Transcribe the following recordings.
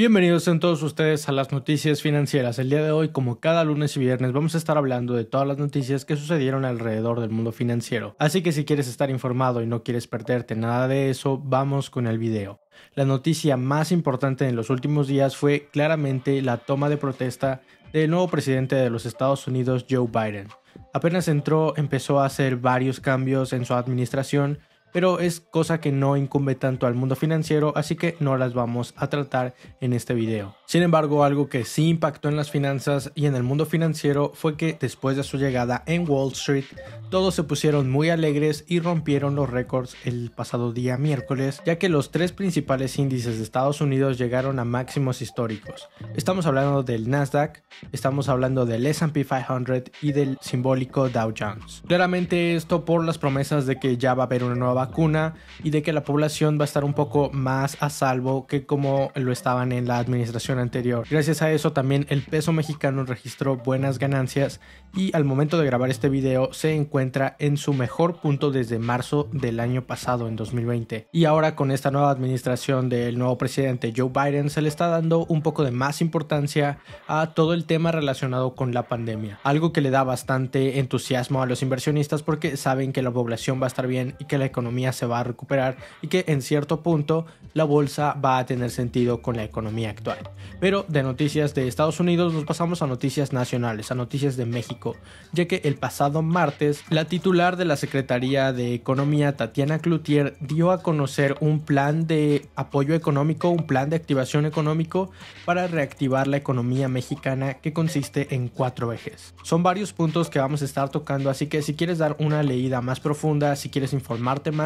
Bienvenidos en todos ustedes a las noticias financieras. El día de hoy, como cada lunes y viernes, vamos a estar hablando de todas las noticias que sucedieron alrededor del mundo financiero. Así que si quieres estar informado y no quieres perderte nada de eso, vamos con el video. La noticia más importante en los últimos días fue claramente la toma de protesta del nuevo presidente de los Estados Unidos, Joe Biden. Apenas entró, empezó a hacer varios cambios en su administración pero es cosa que no incumbe tanto al mundo financiero, así que no las vamos a tratar en este video. Sin embargo, algo que sí impactó en las finanzas y en el mundo financiero fue que después de su llegada en Wall Street, todos se pusieron muy alegres y rompieron los récords el pasado día miércoles, ya que los tres principales índices de Estados Unidos llegaron a máximos históricos. Estamos hablando del Nasdaq, estamos hablando del S&P 500 y del simbólico Dow Jones. Claramente esto por las promesas de que ya va a haber una nueva vacuna y de que la población va a estar un poco más a salvo que como lo estaban en la administración anterior. Gracias a eso también el peso mexicano registró buenas ganancias y al momento de grabar este video se encuentra en su mejor punto desde marzo del año pasado en 2020. Y ahora con esta nueva administración del nuevo presidente Joe Biden se le está dando un poco de más importancia a todo el tema relacionado con la pandemia, algo que le da bastante entusiasmo a los inversionistas porque saben que la población va a estar bien y que la economía se va a recuperar y que en cierto punto la bolsa va a tener sentido con la economía actual. Pero de noticias de Estados Unidos nos pasamos a noticias nacionales, a noticias de México, ya que el pasado martes la titular de la Secretaría de Economía, Tatiana Cloutier, dio a conocer un plan de apoyo económico, un plan de activación económico para reactivar la economía mexicana que consiste en cuatro ejes. Son varios puntos que vamos a estar tocando, así que si quieres dar una leída más profunda, si quieres informarte más,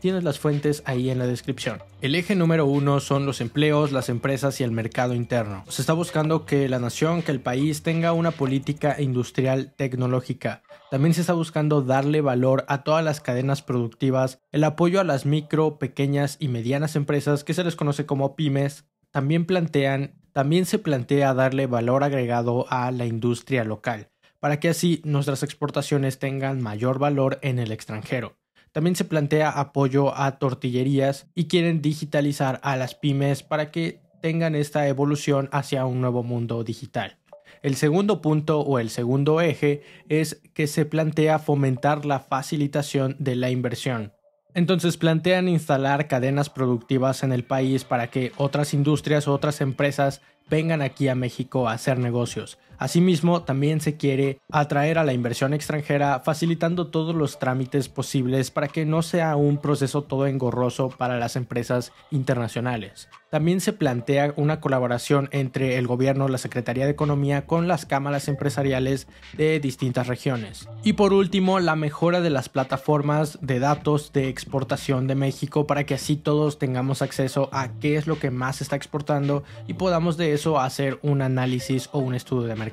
tienes las fuentes ahí en la descripción. El eje número uno son los empleos, las empresas y el mercado interno. Se está buscando que la nación, que el país tenga una política industrial tecnológica. También se está buscando darle valor a todas las cadenas productivas, el apoyo a las micro, pequeñas y medianas empresas que se les conoce como pymes. También plantean, también se plantea darle valor agregado a la industria local para que así nuestras exportaciones tengan mayor valor en el extranjero. También se plantea apoyo a tortillerías y quieren digitalizar a las pymes para que tengan esta evolución hacia un nuevo mundo digital. El segundo punto o el segundo eje es que se plantea fomentar la facilitación de la inversión. Entonces plantean instalar cadenas productivas en el país para que otras industrias o otras empresas vengan aquí a México a hacer negocios. Asimismo, también se quiere atraer a la inversión extranjera facilitando todos los trámites posibles para que no sea un proceso todo engorroso para las empresas internacionales. También se plantea una colaboración entre el gobierno, la Secretaría de Economía con las cámaras empresariales de distintas regiones. Y por último, la mejora de las plataformas de datos de exportación de México para que así todos tengamos acceso a qué es lo que más se está exportando y podamos de eso hacer un análisis o un estudio de mercado.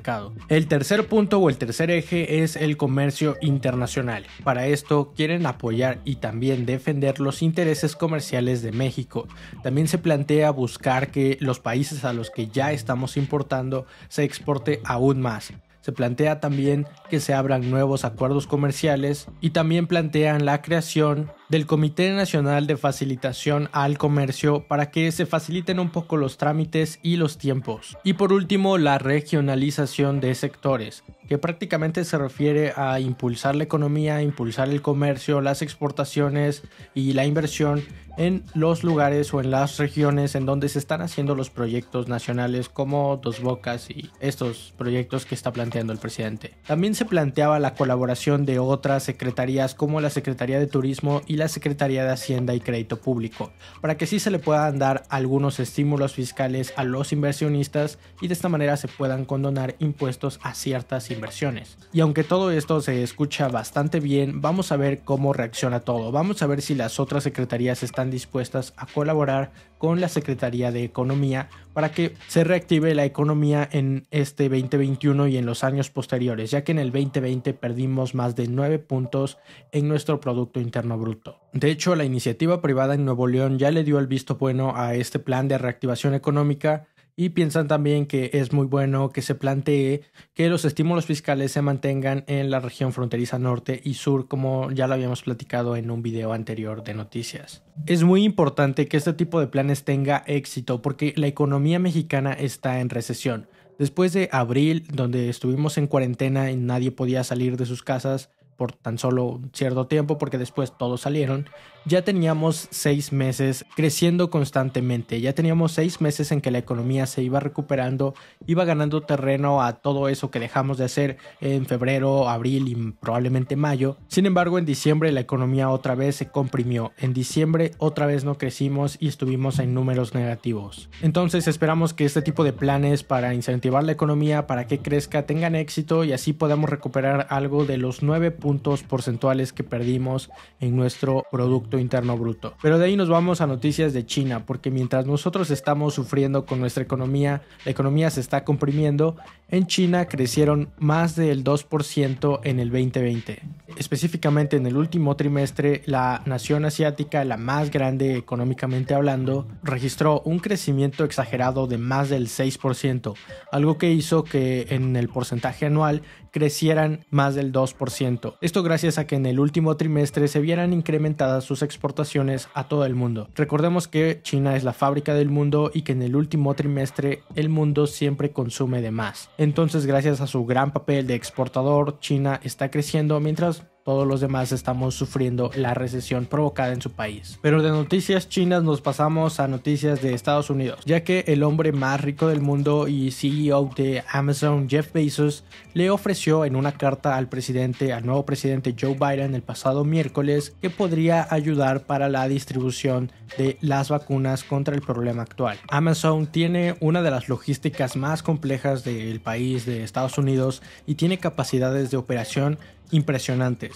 El tercer punto o el tercer eje es el comercio internacional. Para esto quieren apoyar y también defender los intereses comerciales de México. También se plantea buscar que los países a los que ya estamos importando se exporte aún más. Se plantea también que se abran nuevos acuerdos comerciales y también plantean la creación del Comité Nacional de Facilitación al Comercio para que se faciliten un poco los trámites y los tiempos. Y por último, la regionalización de sectores, que prácticamente se refiere a impulsar la economía, impulsar el comercio, las exportaciones y la inversión en los lugares o en las regiones en donde se están haciendo los proyectos nacionales como Dos Bocas y estos proyectos que está planteando el presidente. También se planteaba la colaboración de otras secretarías como la Secretaría de Turismo la Secretaría de Hacienda y Crédito Público, para que sí se le puedan dar algunos estímulos fiscales a los inversionistas y de esta manera se puedan condonar impuestos a ciertas inversiones. Y aunque todo esto se escucha bastante bien, vamos a ver cómo reacciona todo, vamos a ver si las otras secretarías están dispuestas a colaborar con la Secretaría de Economía para que se reactive la economía en este 2021 y en los años posteriores, ya que en el 2020 perdimos más de 9 puntos en nuestro Producto Interno Bruto. De hecho, la iniciativa privada en Nuevo León ya le dio el visto bueno a este plan de reactivación económica y piensan también que es muy bueno que se plantee que los estímulos fiscales se mantengan en la región fronteriza norte y sur, como ya lo habíamos platicado en un video anterior de noticias. Es muy importante que este tipo de planes tenga éxito porque la economía mexicana está en recesión. Después de abril, donde estuvimos en cuarentena y nadie podía salir de sus casas por tan solo cierto tiempo, porque después todos salieron, ya teníamos seis meses creciendo constantemente, ya teníamos seis meses en que la economía se iba recuperando, iba ganando terreno a todo eso que dejamos de hacer en febrero, abril y probablemente mayo. Sin embargo, en diciembre la economía otra vez se comprimió, en diciembre otra vez no crecimos y estuvimos en números negativos. Entonces esperamos que este tipo de planes para incentivar la economía, para que crezca, tengan éxito y así podamos recuperar algo de los nueve puntos porcentuales que perdimos en nuestro producto Interno Bruto. Pero de ahí nos vamos a noticias de China, porque mientras nosotros estamos sufriendo con nuestra economía, la economía se está comprimiendo, en China crecieron más del 2% en el 2020 específicamente en el último trimestre, la nación asiática, la más grande económicamente hablando, registró un crecimiento exagerado de más del 6%, algo que hizo que en el porcentaje anual crecieran más del 2%. Esto gracias a que en el último trimestre se vieran incrementadas sus exportaciones a todo el mundo. Recordemos que China es la fábrica del mundo y que en el último trimestre el mundo siempre consume de más. Entonces, gracias a su gran papel de exportador, China está creciendo mientras todos los demás estamos sufriendo la recesión provocada en su país. Pero de noticias chinas nos pasamos a noticias de Estados Unidos, ya que el hombre más rico del mundo y CEO de Amazon, Jeff Bezos, le ofreció en una carta al presidente, al nuevo presidente Joe Biden el pasado miércoles, que podría ayudar para la distribución de las vacunas contra el problema actual. Amazon tiene una de las logísticas más complejas del país de Estados Unidos y tiene capacidades de operación impresionantes.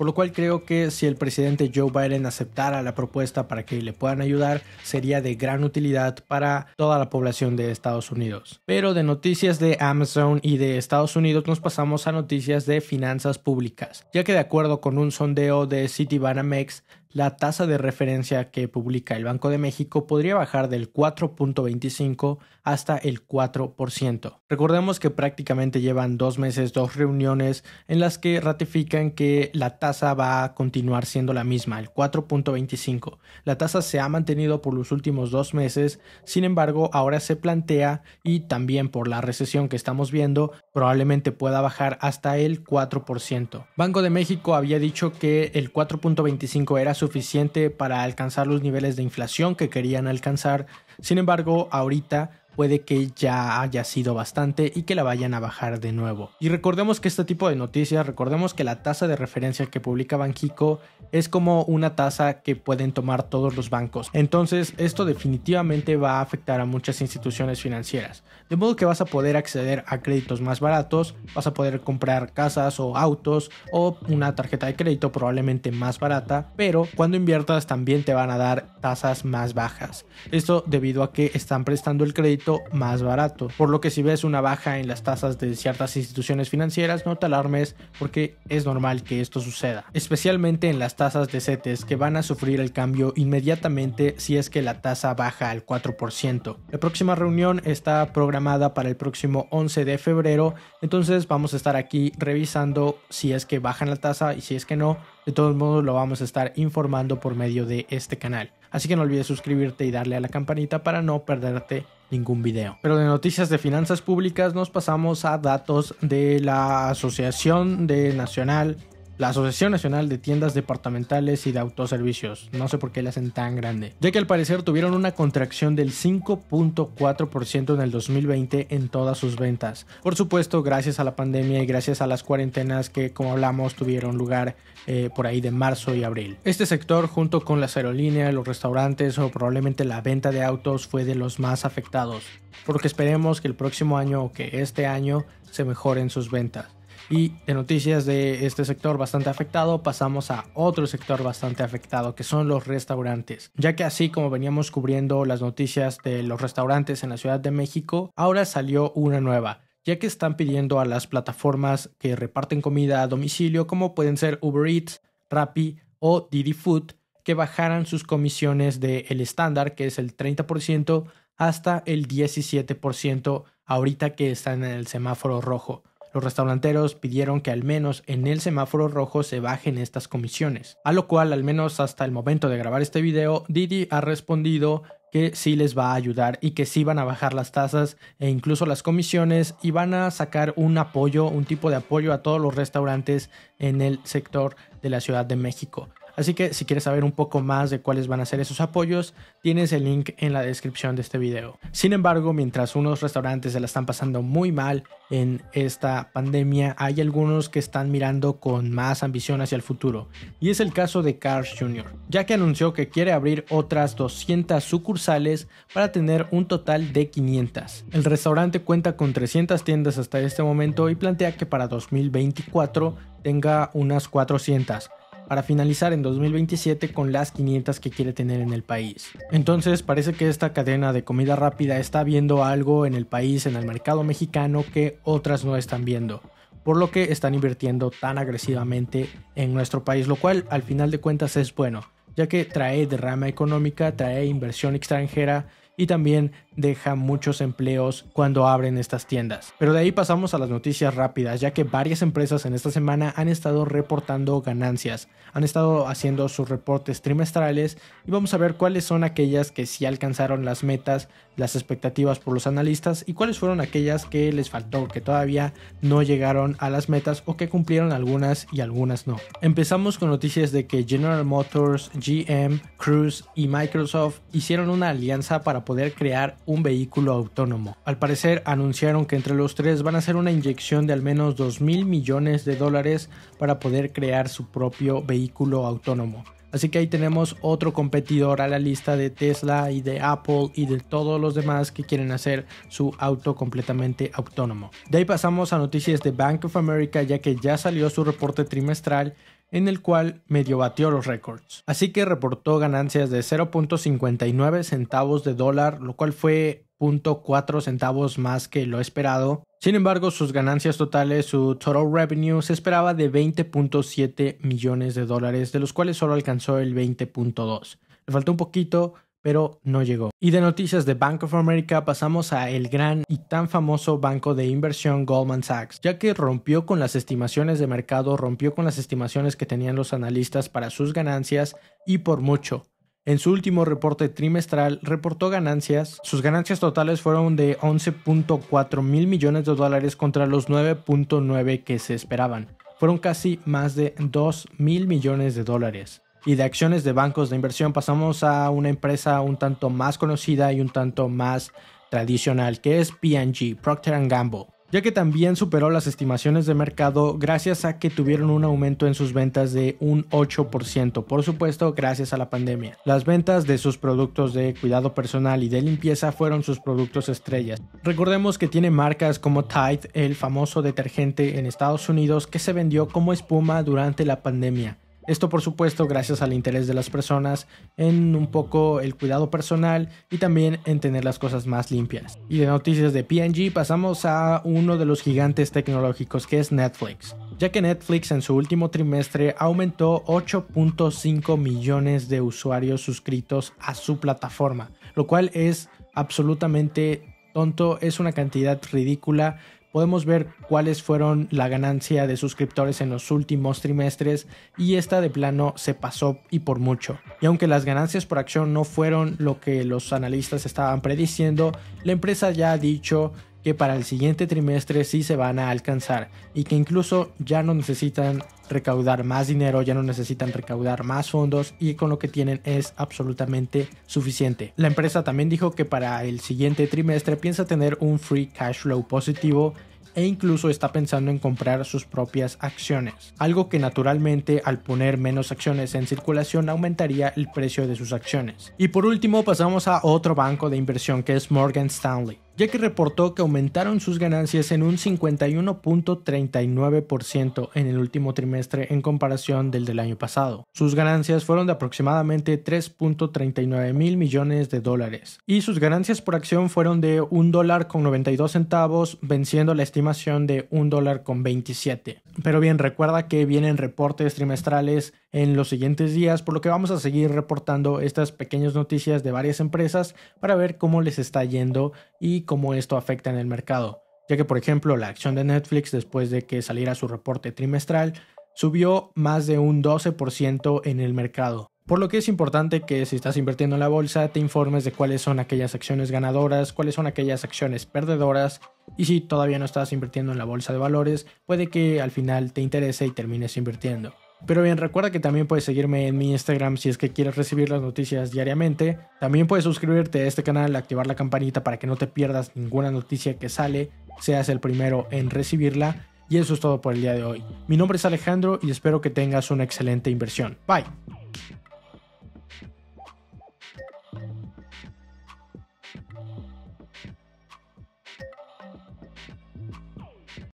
Por lo cual creo que si el presidente Joe Biden aceptara la propuesta para que le puedan ayudar, sería de gran utilidad para toda la población de Estados Unidos. Pero de noticias de Amazon y de Estados Unidos nos pasamos a noticias de finanzas públicas, ya que de acuerdo con un sondeo de Citibanamex, la tasa de referencia que publica el Banco de México podría bajar del 4.25 hasta el 4%. Recordemos que prácticamente llevan dos meses, dos reuniones en las que ratifican que la tasa va a continuar siendo la misma, el 4.25. La tasa se ha mantenido por los últimos dos meses, sin embargo ahora se plantea y también por la recesión que estamos viendo probablemente pueda bajar hasta el 4%. Banco de México había dicho que el 4.25 era suficiente para alcanzar los niveles de inflación que querían alcanzar, sin embargo ahorita puede que ya haya sido bastante y que la vayan a bajar de nuevo. Y recordemos que este tipo de noticias, recordemos que la tasa de referencia que publica Banxico es como una tasa que pueden tomar todos los bancos. Entonces, esto definitivamente va a afectar a muchas instituciones financieras. De modo que vas a poder acceder a créditos más baratos, vas a poder comprar casas o autos o una tarjeta de crédito probablemente más barata, pero cuando inviertas también te van a dar tasas más bajas. Esto debido a que están prestando el crédito más barato. Por lo que si ves una baja en las tasas de ciertas instituciones financieras, no te alarmes porque es normal que esto suceda, especialmente en las tasas de CETES que van a sufrir el cambio inmediatamente si es que la tasa baja al 4%. La próxima reunión está programada para el próximo 11 de febrero, entonces vamos a estar aquí revisando si es que bajan la tasa y si es que no, de todos modos lo vamos a estar informando por medio de este canal. Así que no olvides suscribirte y darle a la campanita para no perderte ningún video. Pero de noticias de finanzas públicas nos pasamos a datos de la Asociación de Nacional la Asociación Nacional de Tiendas Departamentales y de Autoservicios. No sé por qué le hacen tan grande. Ya que al parecer tuvieron una contracción del 5.4% en el 2020 en todas sus ventas. Por supuesto, gracias a la pandemia y gracias a las cuarentenas que, como hablamos, tuvieron lugar eh, por ahí de marzo y abril. Este sector, junto con las aerolíneas, los restaurantes o probablemente la venta de autos, fue de los más afectados. Porque esperemos que el próximo año o que este año se mejoren sus ventas. Y de noticias de este sector bastante afectado pasamos a otro sector bastante afectado que son los restaurantes, ya que así como veníamos cubriendo las noticias de los restaurantes en la Ciudad de México, ahora salió una nueva ya que están pidiendo a las plataformas que reparten comida a domicilio, como pueden ser Uber Eats, Rappi o Didi Food, que bajaran sus comisiones del el estándar, que es el 30%, hasta el 17% ahorita que están en el semáforo rojo. Los restauranteros pidieron que al menos en el semáforo rojo se bajen estas comisiones, a lo cual al menos hasta el momento de grabar este video, Didi ha respondido que sí les va a ayudar y que sí van a bajar las tasas e incluso las comisiones y van a sacar un apoyo, un tipo de apoyo a todos los restaurantes en el sector de la Ciudad de México. Así que si quieres saber un poco más de cuáles van a ser esos apoyos, tienes el link en la descripción de este video. Sin embargo, mientras unos restaurantes se la están pasando muy mal en esta pandemia, hay algunos que están mirando con más ambición hacia el futuro. Y es el caso de Cars Jr., ya que anunció que quiere abrir otras 200 sucursales para tener un total de 500. El restaurante cuenta con 300 tiendas hasta este momento y plantea que para 2024 tenga unas 400 para finalizar en 2027 con las 500 que quiere tener en el país. Entonces parece que esta cadena de comida rápida está viendo algo en el país, en el mercado mexicano, que otras no están viendo por lo que están invirtiendo tan agresivamente en nuestro país, lo cual al final de cuentas es bueno, ya que trae derrama económica, trae inversión extranjera y también deja muchos empleos cuando abren estas tiendas. Pero de ahí pasamos a las noticias rápidas, ya que varias empresas en esta semana han estado reportando ganancias, han estado haciendo sus reportes trimestrales y vamos a ver cuáles son aquellas que sí alcanzaron las metas, las expectativas por los analistas y cuáles fueron aquellas que les faltó, que todavía no llegaron a las metas o que cumplieron algunas y algunas no. Empezamos con noticias de que General Motors, GM, Cruise y Microsoft hicieron una alianza para poder crear un vehículo autónomo. Al parecer anunciaron que entre los tres van a hacer una inyección de al menos 2 mil millones de dólares para poder crear su propio vehículo autónomo. Así que ahí tenemos otro competidor a la lista de Tesla y de Apple y de todos los demás que quieren hacer su auto completamente autónomo. De ahí pasamos a noticias de Bank of America ya que ya salió su reporte trimestral en el cual medio batió los récords. Así que reportó ganancias de 0.59 centavos de dólar, lo cual fue 0.4 centavos más que lo esperado. Sin embargo, sus ganancias totales, su total revenue, se esperaba de 20.7 millones de dólares, de los cuales solo alcanzó el 20.2. Le faltó un poquito, pero no llegó. Y de noticias de Bank of America pasamos a el gran y tan famoso banco de inversión Goldman Sachs, ya que rompió con las estimaciones de mercado, rompió con las estimaciones que tenían los analistas para sus ganancias y por mucho. En su último reporte trimestral reportó ganancias. Sus ganancias totales fueron de 11.4 mil millones de dólares contra los 9.9 que se esperaban. Fueron casi más de 2 mil millones de dólares y de acciones de bancos de inversión pasamos a una empresa un tanto más conocida y un tanto más tradicional, que es P&G, Procter Gamble, ya que también superó las estimaciones de mercado gracias a que tuvieron un aumento en sus ventas de un 8%, por supuesto gracias a la pandemia. Las ventas de sus productos de cuidado personal y de limpieza fueron sus productos estrellas. Recordemos que tiene marcas como Tide, el famoso detergente en Estados Unidos que se vendió como espuma durante la pandemia esto por supuesto gracias al interés de las personas en un poco el cuidado personal y también en tener las cosas más limpias. Y de noticias de PNG pasamos a uno de los gigantes tecnológicos que es Netflix, ya que Netflix en su último trimestre aumentó 8.5 millones de usuarios suscritos a su plataforma, lo cual es absolutamente tonto, es una cantidad ridícula podemos ver cuáles fueron la ganancia de suscriptores en los últimos trimestres y esta de plano se pasó y por mucho. Y aunque las ganancias por acción no fueron lo que los analistas estaban prediciendo, la empresa ya ha dicho que para el siguiente trimestre sí se van a alcanzar y que incluso ya no necesitan recaudar más dinero, ya no necesitan recaudar más fondos y con lo que tienen es absolutamente suficiente. La empresa también dijo que para el siguiente trimestre piensa tener un free cash flow positivo e incluso está pensando en comprar sus propias acciones, algo que naturalmente al poner menos acciones en circulación aumentaría el precio de sus acciones. Y por último pasamos a otro banco de inversión que es Morgan Stanley ya reportó que aumentaron sus ganancias en un 51.39% en el último trimestre en comparación del del año pasado. Sus ganancias fueron de aproximadamente 3.39 mil millones de dólares y sus ganancias por acción fueron de $1.92, dólar con 92 centavos, venciendo la estimación de $1.27. dólar con 27. Pero bien, recuerda que vienen reportes trimestrales en los siguientes días, por lo que vamos a seguir reportando estas pequeñas noticias de varias empresas para ver cómo les está yendo y cómo esto afecta en el mercado, ya que por ejemplo la acción de Netflix después de que saliera su reporte trimestral subió más de un 12% en el mercado. Por lo que es importante que si estás invirtiendo en la bolsa te informes de cuáles son aquellas acciones ganadoras, cuáles son aquellas acciones perdedoras y si todavía no estás invirtiendo en la bolsa de valores, puede que al final te interese y termines invirtiendo. Pero bien, recuerda que también puedes seguirme en mi Instagram si es que quieres recibir las noticias diariamente. También puedes suscribirte a este canal, activar la campanita para que no te pierdas ninguna noticia que sale, seas el primero en recibirla. Y eso es todo por el día de hoy. Mi nombre es Alejandro y espero que tengas una excelente inversión. Bye.